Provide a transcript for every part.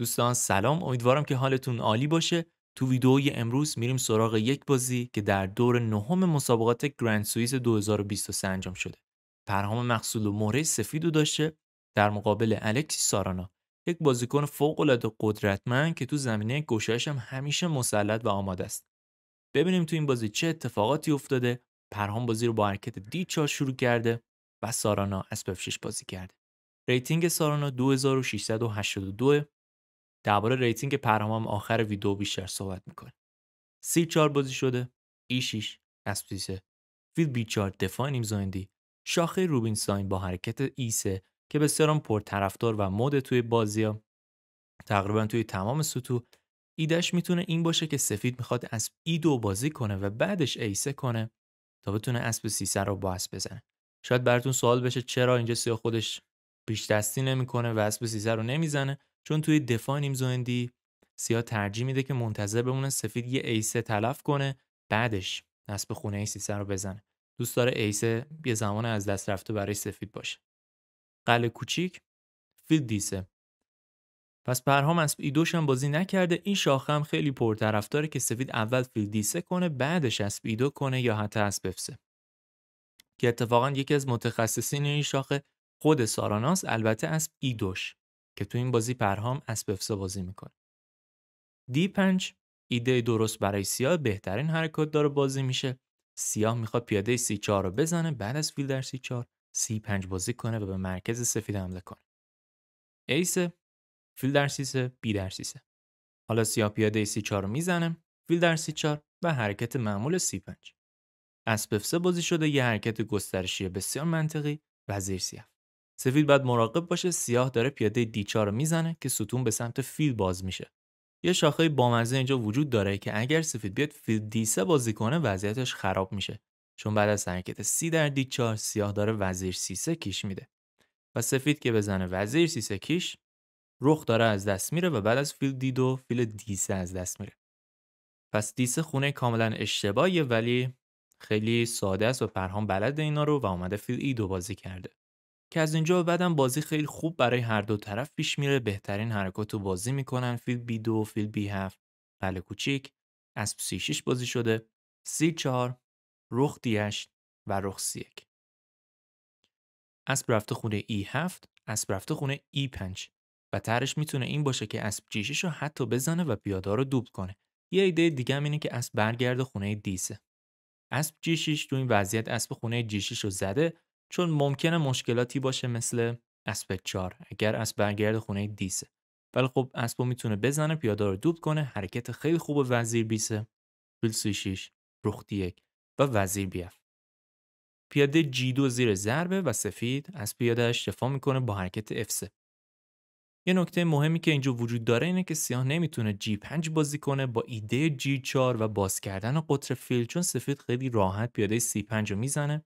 دوستان سلام امیدوارم که حالتون عالی باشه تو ویدئوی امروز میریم سراغ یک بازی که در دور نهم مسابقات گرند سوئیس 2023 انجام شده پرهام مقصود و مهره سفید رو داشته در مقابل الکسی سارانا یک بازیکن العاده قدرتمند که تو زمینه گشایش هم همیشه مسلط و آماده است ببینیم تو این بازی چه اتفاقاتی افتاده پرهام بازی رو با حرکت دی شروع کرده و سارانا از 6 بازی کرده ریتینگ سارانا 2682 درباره ریتینگ پرهام آخر ویدیو بیشتر صحبت میکنه سی چار بازی شده ای 6 اسپیسه بی بیچار دفاع زایندی شاخه ساین با حرکت ای 3 که بسیار پرطرفدار و مد توی ها تقریبا توی تمام سطوح ایدش میتونه این باشه که سفید میخواد اسب ای دو بازی کنه و بعدش ایسه کنه تا بتونه اسب سیسه رو با اسب بزنه شاید براتون سوال بشه چرا اینجا سیاه خودش پیش دستی نمیکنه و اسب سیسه رو نمیزنه چون توی دفاع نیم سیا سیاه ترجیح میده که منتظر بمونه سفید یه ایسه تلف کنه بعدش نصب خونه ایسی سر رو بزنه دوست داره ایسه یه زمان از دست رفته برای سفید باشه قله کوچیک فیل دیسه پس پرهام از ایدوش هم بازی نکرده این شاخه هم خیلی پرطرفداره که سفید اول فیل دیسه کنه بعدش اسب ایدو کنه یا حتی اسب افسه که اتفاقا یکی از متخصصین این شاخه خود ساراناس البته اسب ایدوش که تو این بازی پرهام اسب افسا بازی میکنه d 5 ایده درست برای سیاه بهترین حرکت داره بازی میشه سیاه میخواد پیاده سی 4 رو بزنه بعد از فیل در سی 4 c 5 بازی کنه و به مرکز سفید حمله کنه ایس فیل در سی 3 در سی 3 حالا سیاه پیاده سی 4 رو میزنه فیل در سی 4 و حرکت معمول سی 5 اسب افسا بازی شده یه حرکت گسترشی بسیار منطقی وزیر زیر سیاه سفید باید مراقب باشه سیاه داره پیاده دیچار رو میزنه که ستون به سمت فیل باز میشه یه شاخه بامزه اینجا وجود داره که اگر سفید بیاد فیل دیسه بازی کنه وضعیتش خراب میشه چون بعد از حرکت سی در دیچار سیاه داره وزیر سیسه کیش میده و سفید که بزنه وزیر سیسه کیش رخ داره از دست میره و بعد از فیل دی دو فیل دیسه از دست میره پس دیسه خونه کاملا اشتباهیه ولی خیلی ساده است و پرهام بلد اینا رو و اومده فیل ای دو بازی کرده که از اینجا بعددم بازی خیلی خوب برای هر دو طرف پیش میره بهترین حرکات رو بازی میکنن فیل B 2 و فیل، بله کوچیک، ا 36 بازی شده c سی4، رخ و رخ C1. اسب رففت خونه E7، اسب رفته خونه E5 و ترش میتونه این باشه که اسب g 7 رو حتی بزنه و بیادار رو دوب کنه. یه ایده دیگه اینه که اسب برگرد خونه دی. اسب G6 تو این وضعیت ا خونه G6 رو زده، چون ممکنه مشکلاتی باشه مثل اسب 4 اگر اسب برگرد خونه دیسه ولی خب اسبو میتونه بزنه پیاده رو دوب کنه حرکت خیلی خوب وزیر بیسه فیل سی شیش روختی و وزیر بیف پیاده جی دو زیر ضربه و سفید از پیاده دفاع میکنه با حرکت اف یه نکته مهمی که اینجا وجود داره اینه که سیاه نمیتونه جی 5 بازی کنه با ایده جی 4 و باز کردن قطر فیل چون سفید خیلی راحت پیاده سی 5 رو میزنه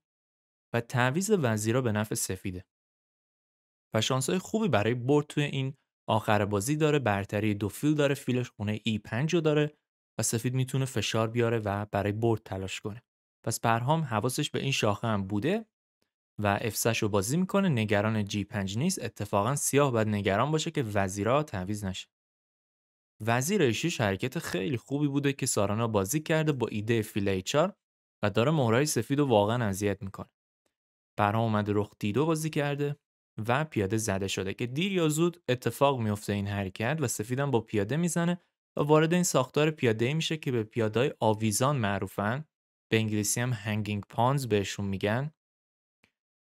و تعویز وزیرا به نفع سفیده و شانسای خوبی برای برد توی این آخر بازی داره برتری دو فیل داره فیلش خونه ای 5 رو داره و سفید میتونه فشار بیاره و برای برد تلاش کنه پس پرهام حواسش به این شاخه هم بوده و افسش رو بازی میکنه نگران جی 5 نیست اتفاقا سیاه باید نگران باشه که وزیرا تعویض نشه وزیر ایشیش حرکت خیلی خوبی بوده که سارانا بازی کرده با ایده فیل 4 و داره مهرای سفید رو واقعا اذیت میکنه فرهام اومده رخ دیدو بازی کرده و پیاده زده شده که دیر یا زود اتفاق میفته این حرکت و سفیدم با پیاده میزنه و وارد این ساختار پیاده میشه که به پیادای آویزان معروفن به انگلیسی هم هنگینگ پانز بهشون میگن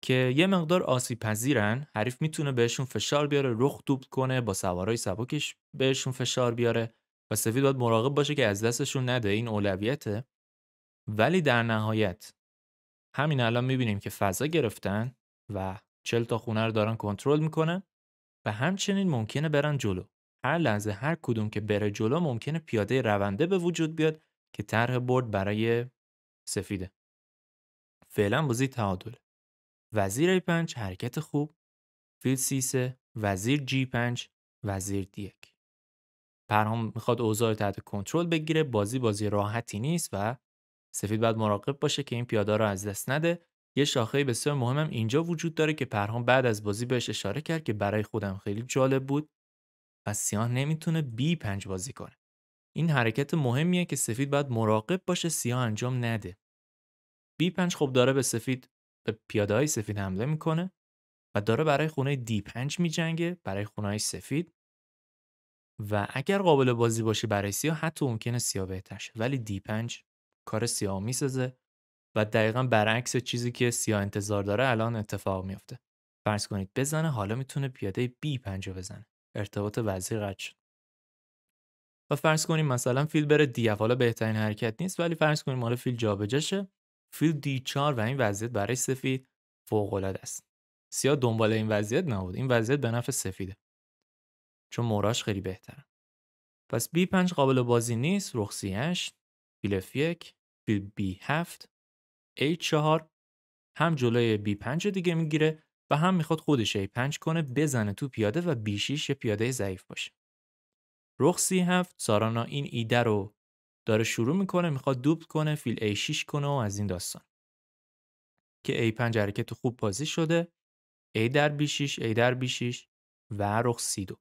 که یه مقدار آسیب پذیرن حریف میتونه بهشون فشار بیاره رخ دوب کنه با سوارای سبکش بهشون فشار بیاره و سفید باید مراقب باشه که از دستشون نده این اولویته ولی در نهایت همین الان میبینیم که فضا گرفتن و چل تا خونه رو دارن کنترل میکنن و همچنین ممکنه برن جلو هر لحظه هر کدوم که بره جلو ممکنه پیاده رونده به وجود بیاد که طرح برد برای سفیده فعلا بازی تعادل وزیر ای پنج حرکت خوب فیل سیسه وزیر جی 5 وزیر دی 1 پرهام میخواد اوضاع تحت کنترل بگیره بازی بازی راحتی نیست و سفید باید مراقب باشه که این پیاده رو از دست نده یه شاخه بسیار هم اینجا وجود داره که پرهام بعد از بازی بهش اشاره کرد که برای خودم خیلی جالب بود و سیاه نمیتونه بی پنج بازی کنه این حرکت مهمیه که سفید باید مراقب باشه سیاه انجام نده بی پنج خب داره به سفید به پیاده های سفید حمله میکنه و داره برای خونه دی پنج میجنگه برای خونه های سفید و اگر قابل بازی باشه برای سیاه حتی ممکنه سیاه بهتر ولی دی پنج کار سیاه میسازه و دقیقا برعکس چیزی که سیاه انتظار داره الان اتفاق میفته فرض کنید بزنه حالا میتونه پیاده بی پنجه بزنه ارتباط وزیر قد شد و فرض کنیم مثلا فیل بره دی حالا بهترین حرکت نیست ولی فرض کنید حالا فیل جابجاشه فیل دی 4 و این وضعیت برای سفید فوق العاده است سیاه دنبال این وضعیت نبود این وضعیت به نفع سفیده چون موراش خیلی بهتره پس بی 5 قابل بازی نیست رخ فیل F1 فیل B7 A4 هم جلوی B5 دیگه میگیره و هم میخواد خودش A5 کنه بزنه تو پیاده و B6 یه پیاده ضعیف باشه رخ C7 سارانا این ایده رو داره شروع میکنه میخواد دوبل کنه فیل A6 کنه و از این داستان که A5 حرکت خوب بازی شده A در B6 A در B6 و رخ c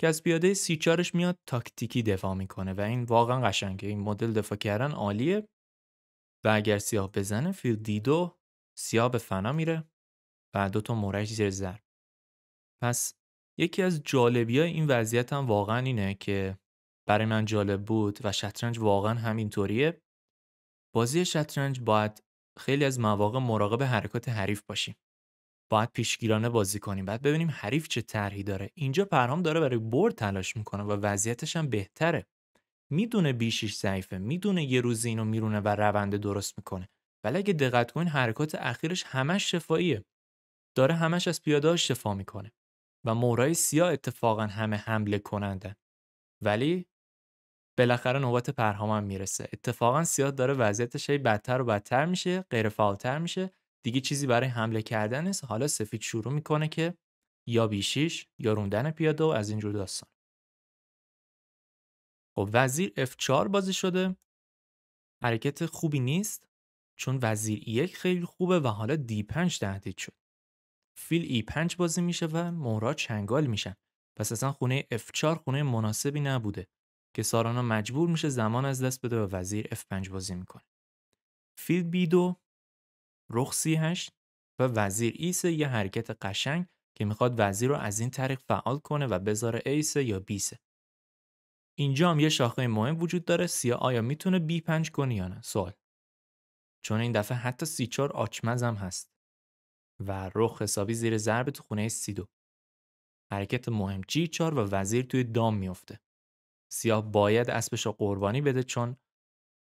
که از پیاده سی چارش میاد تاکتیکی دفاع میکنه و این واقعا قشنگه این مدل دفاع کردن عالیه و اگر سیاه بزنه فیل دیدو سیاه به فنا میره و دو تا مورش زیر زر پس یکی از جالبی های این وضعیت هم واقعا اینه که برای من جالب بود و شطرنج واقعا همینطوریه بازی شطرنج باید خیلی از مواقع مراقب حرکات حریف باشیم باید پیشگیرانه بازی کنیم بعد ببینیم حریف چه طرحی داره اینجا پرهام داره برای برد تلاش میکنه و وضعیتش هم بهتره میدونه بیشیش ضعیفه میدونه یه روز اینو میرونه و روند درست میکنه ولی اگه دقت کنین حرکات اخیرش همش شفاییه داره همش از پیاده شفا میکنه و مورای سیاه اتفاقا همه حمله کننده ولی بالاخره نوبت هم میرسه اتفاقا سیاه داره وضعیتش بدتر و بدتر میشه غیر میشه دیگه چیزی برای حمله کردن نیست حالا سفید شروع میکنه که یا بیشیش یا روندن پیاده و از اینجور داستان خب وزیر F4 بازی شده حرکت خوبی نیست چون وزیر E1 خیلی خوبه و حالا D5 تهدید شد فیل E5 بازی میشه و مورا چنگال میشن پس اصلا خونه F4 خونه مناسبی نبوده که سارانا مجبور میشه زمان از دست بده و وزیر F5 بازی میکنه فیل B2 رخ سی و وزیر ایس یه حرکت قشنگ که میخواد وزیر رو از این طریق فعال کنه و بذاره ایس یا بیسه. اینجا هم یه شاخه مهم وجود داره سیا آیا میتونه بی پنج کنه یا نه؟ سوال. چون این دفعه حتی سی چار آچمز هم هست و رخ حسابی زیر ضرب تو خونه سی دو. حرکت مهم جی چار و وزیر توی دام میفته. سیاه باید اسبش رو قربانی بده چون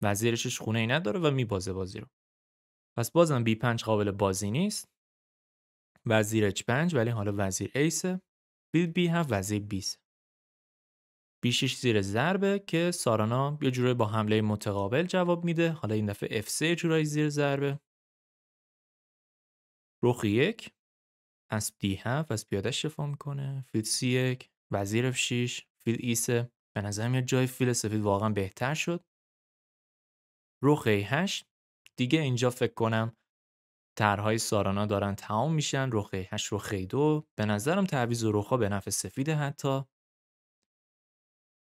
وزیرشش خونه ای نداره و میبازه بازی رو. پس بازم بی 5 قابل بازی نیست وزیر اچ 5 ولی حالا وزیر ایسه بیل بی 7 وزیر بیسه بی 6 زیر ضربه که سارانا یه جوره با حمله متقابل جواب میده حالا این دفعه اف 3 جورایی زیر ضربه رخ یک اسب دی 7 از پیاده شفا میکنه فیل C، 1 وزیر اف 6 فیل ای به نظر جای فیل سفید واقعا بهتر شد رخ 8 دیگه اینجا فکر کنم ترهای سارانا دارن تمام میشن رخه هش رخه دو به نظرم تعویض رخا به نفع سفید حتی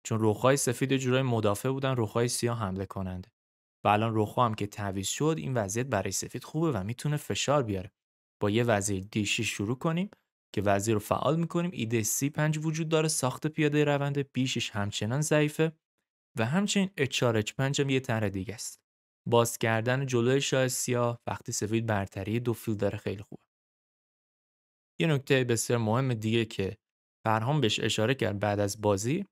چون های سفید جورای مدافع بودن های سیاه حمله کنند و الان رخا هم که تعویز شد این وضعیت برای سفید خوبه و میتونه فشار بیاره با یه وزیر دیشی شروع کنیم که وزیر رو فعال میکنیم ایده سی پنج وجود داره ساخت پیاده رونده بیشش همچنان ضعیفه و همچنین اچ 5 هم یه طرح دیگه است باز کردن جلوی شاه سیاه وقتی سفید برتری دو فیل داره خیلی خوبه یه نکته بسیار مهم دیگه که فرهام بهش اشاره کرد بعد از بازی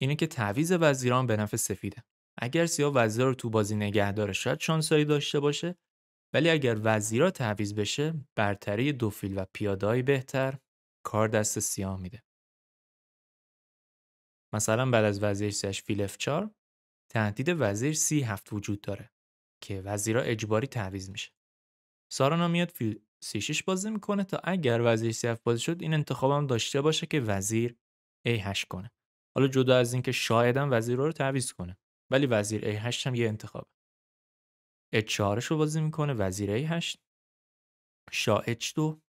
اینه که تعویض وزیران به نفع سفیده اگر سیاه وزیر رو تو بازی نگه داره شاید شانسایی داشته باشه ولی اگر وزیرا تعویض بشه برتری دو فیل و پیادهایی بهتر کار دست سیاه میده مثلا بعد از وزیر سیاش فیل F4 تهدید وزیر سی هفت وجود داره که اجباری تعویض میشه سارانا میاد فیل سی بازی میکنه تا اگر وزیر سی بازی شد این انتخابم داشته باشه که وزیر ای 8 کنه حالا جدا از اینکه شایدم وزیر رو تعویض کنه ولی وزیر ای 8 هم یه انتخابه 4 رو بازی میکنه وزیر ای 8 شا اچ 2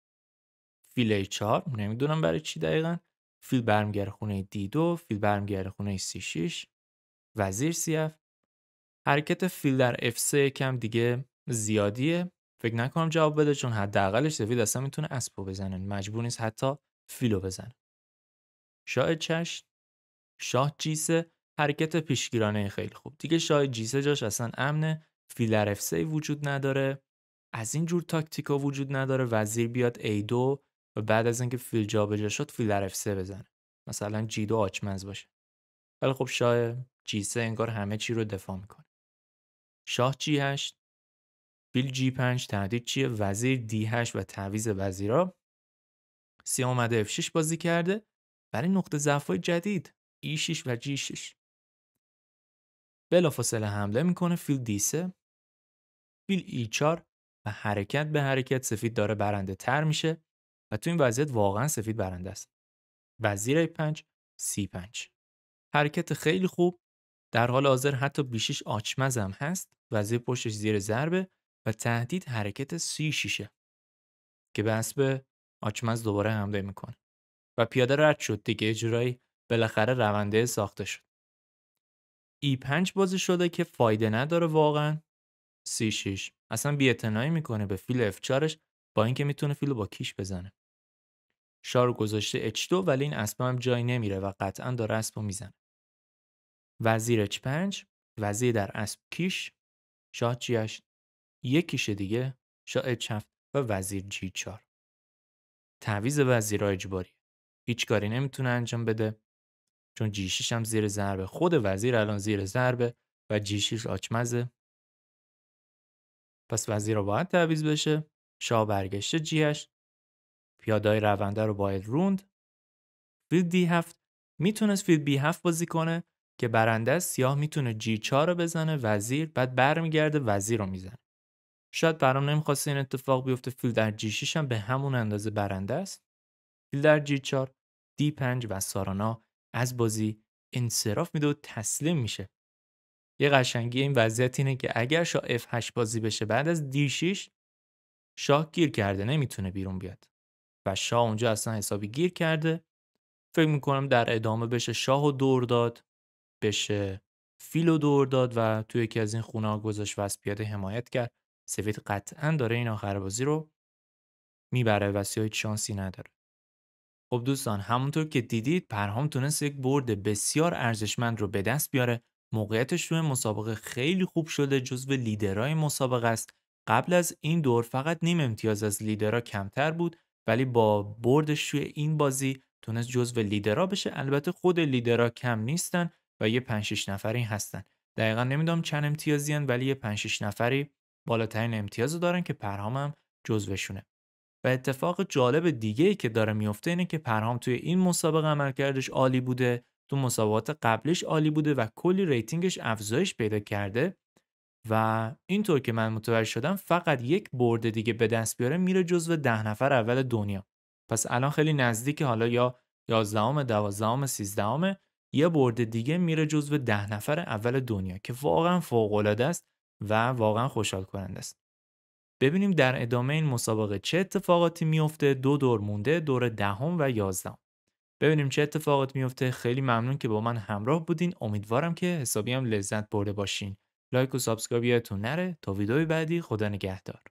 فیل ای 4 نمیدونم برای چی دقیقا فیل برمیگره خونه دی 2 فیل برمیگره خونه سی 6 وزیر سی اف حرکت فیل در F3 کم دیگه زیادیه فکر نکنم جواب بده چون حداقلش سفید اصلا میتونه اسپو بزنه مجبور نیست حتی فیلو بزنه شاه چش شاه جیسه حرکت پیشگیرانه خیلی خوب دیگه شاه جیسه جاش اصلا امنه فیل در F3 وجود نداره از این جور تاکتیکا وجود نداره وزیر بیاد A2 و بعد از اینکه فیل جابجا شد فیل در F3 بزنه مثلا جی 2 آچمز باشه ولی خب شاه جیسه انگار همه چی رو دفاع میکنه شاه جی 8 فیل g 5 تهدید چیه وزیر دی 8 و تعویض وزیرا سی اومده اف 6 بازی کرده برای نقطه ضعف جدید ای 6 و جی 6 بلافاصله حمله میکنه فیل دی 3 فیل ای 4 و حرکت به حرکت سفید داره برنده تر میشه و تو این وضعیت واقعا سفید برنده است وزیر ای 5 سی 5 حرکت خیلی خوب در حال حاضر حتی بیشیش آچمز هم هست وزیر پشتش زیر ضربه و تهدید حرکت سی شیشه که به اسب آچمز دوباره حمله میکنه و پیاده رد شد دیگه اجرای بالاخره رونده ساخته شد ای 5 بازی شده که فایده نداره واقعا سی شیش اصلا بیعتنائی میکنه به فیل اف با اینکه میتونه فیلو با کیش بزنه شارو گذاشته H2 ولی این اسب هم جایی نمیره و قطعا داره اسب میزنه وزیر H5 وزیر در اسب کیش شاه G8، یکیش دیگه شاه چفت و وزیر جی چار تعویز وزیرا اجباری هیچ کاری نمیتونه انجام بده چون جیشیش هم زیر ضربه خود وزیر الان زیر ضربه و جیشیش آچمزه پس وزیر رو باید تعویز بشه شاه برگشته جیش پیادای رونده رو باید روند فیلد دی هفت میتونست فیلد بی هفت بازی کنه که برنده سیاه میتونه G4 رو بزنه وزیر بعد برمیگرده وزیر رو میزنه شاید برام نمیخواست این اتفاق بیفته فیل در جی هم به همون اندازه برنده است فیل در جی 4 دی 5 و سارانا از بازی انصراف میده و تسلیم میشه یه قشنگی این وضعیت اینه که اگر شاه F8 بازی بشه بعد از D6 شاه گیر کرده نمیتونه بیرون بیاد و شاه اونجا اصلا حسابی گیر کرده فکر میکنم در ادامه بشه شاه و دور داد بشه فیلو دور داد و توی یکی از این خونه گذاشت و از پیاده حمایت کرد سویت قطعا داره این آخر بازی رو میبره و سیاهی شانسی نداره خب دوستان همونطور که دیدید پرهام تونست یک برد بسیار ارزشمند رو به دست بیاره موقعیتش توی مسابقه خیلی خوب شده جزو لیدرهای مسابقه است قبل از این دور فقط نیم امتیاز از لیدرها کمتر بود ولی با بردش توی این بازی تونست جزو لیدرا بشه البته خود لیدرا کم نیستن و یه 5 6 نفری هستن دقیقا نمیدونم چند امتیازی ولی یه 5 6 نفری بالاترین امتیاز رو دارن که پرهام هم جزوشونه و اتفاق جالب دیگه ای که داره میفته اینه که پرهام توی این مسابقه عملکردش عالی بوده تو مسابقات قبلش عالی بوده و کلی ریتینگش افزایش پیدا کرده و اینطور که من متوجه شدم فقط یک برد دیگه به دست بیاره میره جزو ده نفر اول دنیا پس الان خیلی نزدیک حالا یا 11 دوازدهم، 12 یه برد دیگه میره جزو ده نفر اول دنیا که واقعا فوق است و واقعا خوشحال کننده است ببینیم در ادامه این مسابقه چه اتفاقاتی میفته دو دور مونده دور دهم و یازدهم ببینیم چه اتفاقات میفته خیلی ممنون که با من همراه بودین امیدوارم که حسابی هم لذت برده باشین لایک و سابسکرایب یادتون نره تا ویدیوی بعدی خدا نگهدار